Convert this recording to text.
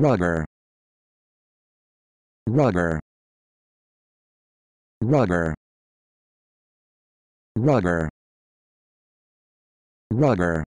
Rugger. Rugger. Rugger. Rugger. Rugger.